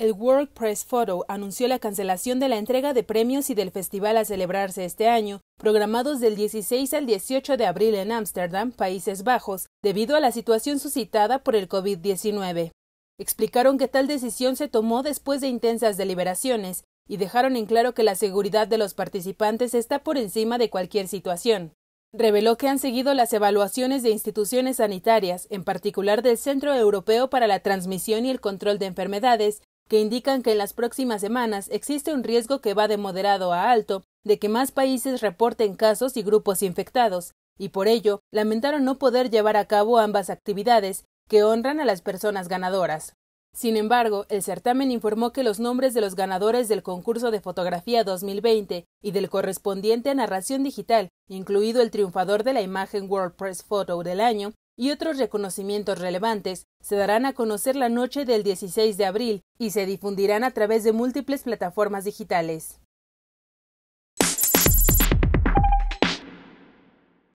El World Press Photo anunció la cancelación de la entrega de premios y del festival a celebrarse este año, programados del 16 al 18 de abril en Ámsterdam, Países Bajos, debido a la situación suscitada por el COVID-19. Explicaron que tal decisión se tomó después de intensas deliberaciones y dejaron en claro que la seguridad de los participantes está por encima de cualquier situación. Reveló que han seguido las evaluaciones de instituciones sanitarias, en particular del Centro Europeo para la Transmisión y el Control de Enfermedades, que indican que en las próximas semanas existe un riesgo que va de moderado a alto de que más países reporten casos y grupos infectados, y por ello lamentaron no poder llevar a cabo ambas actividades que honran a las personas ganadoras. Sin embargo, el certamen informó que los nombres de los ganadores del concurso de fotografía 2020 y del correspondiente a narración digital, incluido el triunfador de la imagen WordPress Photo del año, y otros reconocimientos relevantes se darán a conocer la noche del 16 de abril y se difundirán a través de múltiples plataformas digitales.